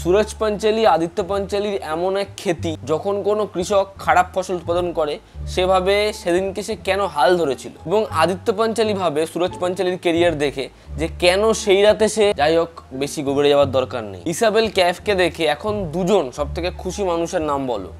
সুরজ পাঞ্চালি আদিত্য পাঞ্চালির এমন এক খ্যাতি যখন কোনো কৃষক খারাপ ফসল উৎপাদন করে সেভাবে সেদিনকে সে কেন হাল ধরেছিল এবং আদিত্য পাঞ্চালি ভাবে সুরজ পাঞ্চালির কেরিয়ার দেখে যে কেন সেই রাতে সে যাই হোক বেশি গোবরে যাওয়ার দরকার নেই ইসাবেল ক্যাফকে দেখে এখন দুজন সবথেকে খুশি মানুষের নাম বলো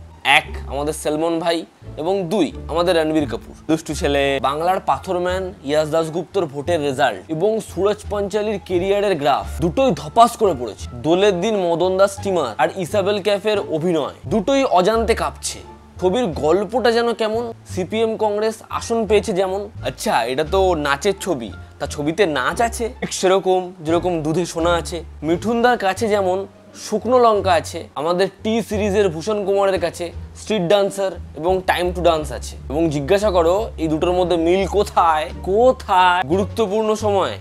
এক আমাদের সেলমন ভাই এবং দুই আমাদের রণবীর কাপুর দুষ্টু ছেলে বাংলার পাথরম্যান ইয়াস দাসগুপ্তর ভোটের রেজাল্ট এবং সুরজ পাঞ্চালির কেরিয়ারের গ্রাফ দুটোই ধপাস করে পড়েছে দোলের দিন মদন দাস স্টিমার আর ইসাবেল ক্যাফের অভিনয় দুটোই অজান্তে কাঁপছে ছবির গল্পটা যেন কেমন সিপিএম কংগ্রেস আসন পেয়েছে যেমন আচ্ছা এটা তো নাচের ছবি তা ছবিতে নাচ আছে সেরকম যেরকম দুধে সোনা আছে মিঠুনদার কাছে যেমন শুকনো লঙ্কা আছে আমাদের টি সিরিজের ভূষণ কুমারের কাছে স্ট্রিট ডান্সার এবং টাইম টু ডান্স আছে এবং জিজ্ঞাসা করো এই দুটোর মধ্যে মিল কোথায় কোথায় গুরুত্বপূর্ণ সময়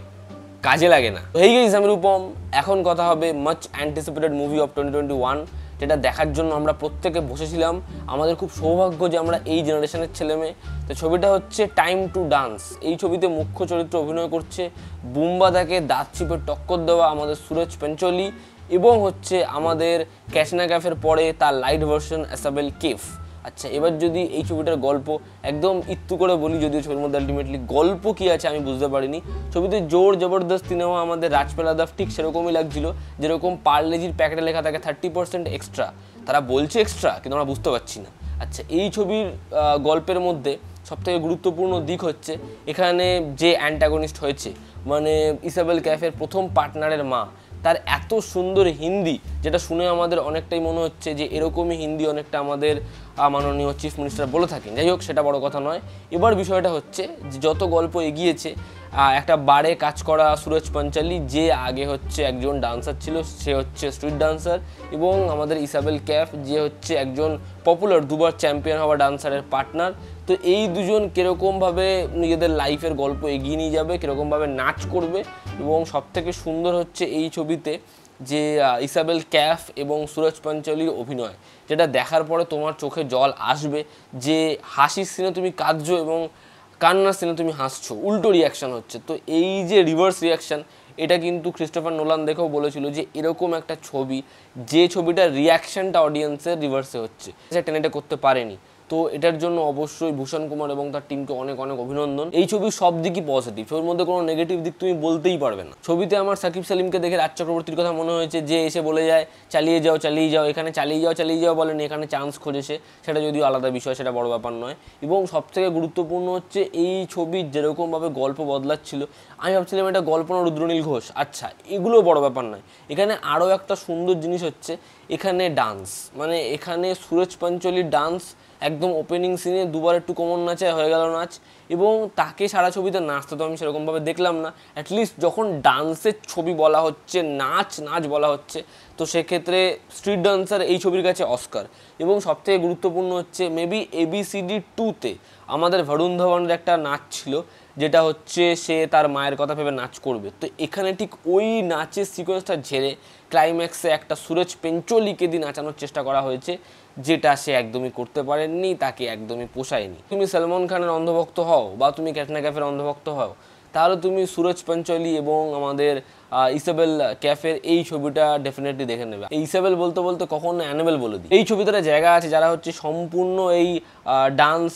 কাজে লাগে না এই গেছি আমি রূপম এখন কথা হবে much anticipated movie of twenty twenty one যেটা দেখার জন্য আমরা প্রত্যেকে বসেছিলাম আমাদের খুব সৌভাগ্য যে আমরা এই জেনারেশনের ছেলে মেয়ে তো ছবিটা হচ্ছে টাইম টু ডান্স এই ছবিতে মুখ্য চরিত্র অভিনয় করছে বুম্বা তাকে দাঁত চিপে টক্কর দেওয়া আমাদের সুরজ পেঞ্চলি এবং হচ্ছে আমাদের ক্যাশনা ক্যাফের পরে তার লাইট ভার্সন অ্যাসাবেল কেফ আচ্ছা এবার যদি এই ছবিটার গল্প একদম ইত্তু করে বলি যদিও ছবির মধ্যে আলটিমেটলি গল্প কী আছে আমি বুঝতে পারিনি ছবিতে জোর জবরদস্তি নেওয়া আমাদের রাজপেলাদাফ ঠিক সেরকমই লাগছিল যেরকম পার্লেজির প্যাকেটে লেখা থাকে থার্টি পার্সেন্ট এক্সট্রা তারা বলছে এক্সট্রা কিন্তু আমরা বুঝতে পারছি না আচ্ছা এই ছবির গল্পের মধ্যে সবথেকে গুরুত্বপূর্ণ দিক হচ্ছে এখানে যে অ্যান্টাগনিস্ট হয়েছে মানে ইসাবেল ক্যাফের প্রথম পার্টনারের মা তার এত সুন্দর হিন্দি যেটা শুনে আমাদের অনেকটাই মনে হচ্ছে যে এরকমই হিন্দি অনেকটা আমাদের মাননীয় চিফ মিনিস্টার বলে থাকেন যাই হোক সেটা বড় কথা নয় এবার বিষয়টা হচ্ছে যে যত গল্প এগিয়েছে একটা বারে কাজ করা সুরজ পাঞ্চালি যে আগে হচ্ছে একজন ডান্সার ছিল সে হচ্ছে স্ট্রিট ডান্সার এবং আমাদের ইসাবেল ক্যাফ যে হচ্ছে একজন পপুলার দুবার চ্যাম্পিয়ন হওয়া ডান্সারের পার্টনার তো এই দুজন কীরকমভাবে নিজেদের লাইফের গল্প এগিয়ে নিয়ে যাবে কীরকমভাবে নাচ করবে এবং সবথেকে সুন্দর হচ্ছে এই ছবিতে যে ইসাবেল ক্যাফ এবং সুরজ পাঞ্চলির অভিনয় যেটা দেখার পরে তোমার চোখে জল আসবে যে হাসির সিনে তুমি কাঁদছো এবং কান্নার সিনে তুমি হাসছো উল্টো রিয়াকশান হচ্ছে তো এই যে রিভার্স রিয়াকশান এটা কিন্তু ক্রিস্টোফার নোলান দেখেও বলেছিল যে এরকম একটা ছবি যে ছবিটার রিয়াকশানটা অডিয়েন্সের রিভার্সে হচ্ছে সেটা টেনেটে করতে পারেনি তো এটার জন্য অবশ্যই ভূষণ কুমার এবং তার টিমকে অনেক অনেক অভিনন্দন এই ছবি সব দিকই পজিটিভ ওর মধ্যে কোনো নেগেটিভ দিক তুমি বলতেই পারবে না ছবিতে আমার সাকিব সালিমকে দেখে রাজ চক্রবর্তীর কথা মনে হয়েছে যে এসে বলে যায় চালিয়ে যাও চালিয়ে যাও এখানে চালিয়ে যাও চালিয়ে যাও বলেন এখানে চান্স খোঁজেছে সেটা যদিও আলাদা বিষয় সেটা বড় ব্যাপার নয় এবং সবথেকে গুরুত্বপূর্ণ হচ্ছে এই ছবির যেরকমভাবে গল্প বদলাচ্ছিল আমি ভাবছিলাম এটা গল্প না রুদ্রনীল ঘোষ আচ্ছা এগুলো বড় ব্যাপার নয় এখানে আরও একটা সুন্দর জিনিস হচ্ছে এখানে ডান্স মানে এখানে সুরজ পাঞ্চলির ডান্স একদম ওপেনিং সিনে দুবার একটু কমন নাচে হয়ে গেল নাচ এবং তাকে সারা ছবিতে নাচতে তো আমি সেরকমভাবে দেখলাম না অ্যাটলিস্ট যখন ডান্সের ছবি বলা হচ্ছে নাচ নাচ বলা হচ্ছে তো সেক্ষেত্রে স্ট্রিট ডান্সার এই ছবির কাছে অস্কার এবং সবথেকে গুরুত্বপূর্ণ হচ্ছে মেবি এবিসিডি টুতে আমাদের ভরুণ ধবনের একটা নাচ ছিল যেটা হচ্ছে সে তার মায়ের কথা ভেবে নাচ করবে তো এখানে ঠিক ওই নাচের সিকোয়েন্সটা ঝেড়ে ক্লাইম্যাক্সে একটা সুরজ পেঞ্চলিকে দিয়ে নাচানোর চেষ্টা করা হয়েছে যেটা সে একদমই করতে পারেননি তাকে একদমই পোষায়নি তুমি সলমন খানের অন্ধভক্ত হও বা তুমি ক্যাটনা ক্যাফের অন্ধভক্ত হও তাহলে তুমি সুরজ পেঞ্চলি এবং আমাদের ইসাবেল ক্যাফের এই ছবিটা ডেফিনেটলি দেখে নেবে ইসাবেল বলতে বলতে কখনো অ্যানিমেল বলে দিই এই ছবিটার জায়গা আছে যারা হচ্ছে সম্পূর্ণ এই ডান্স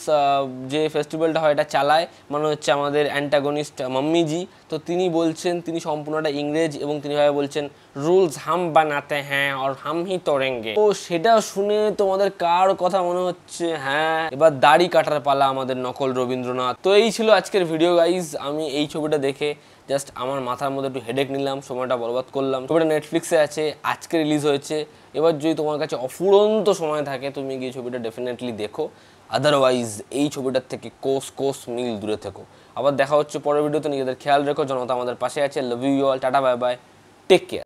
যে ফেস্টিভ্যালটা হয় এটা চালায় মানে হচ্ছে আমাদের অ্যান্টাগনিস্ট মাম্মিজি তো তিনি বলছেন তিনি সম্পূর্ণটা ইংরেজ এবং তিনি ভাবে বলছেন রুলস হাম বানাতে হ্যাঁ আর হাম হি তরেঙ্গে তো সেটা শুনে তোমাদের কার কথা মনে হচ্ছে হ্যাঁ এবার দাড়ি কাটার পালা আমাদের নকল রবীন্দ্রনাথ তো এই ছিল আজকের ভিডিও গাইজ আমি এই ছবিটা দেখে জাস্ট আমার মাথার মধ্যে একটু হেডেক নিলাম সময়টা বরবাদ করলাম ছবিটা নেটফ্লিক্সে আছে আজকে রিলিজ হয়েছে এবার যদি তোমার কাছে অফুরন্ত সময় থাকে তুমি গিয়ে ছবিটা ডেফিনেটলি দেখো আদারওয়াইজ এই ছবিটার থেকে কোষ কোস মিল দূরে থেকো আবার দেখা হচ্ছে পরের ভিডিওতে নিজেদের খেয়াল রেখো জনতা আমাদের পাশে আছে love you all tata bye bye take care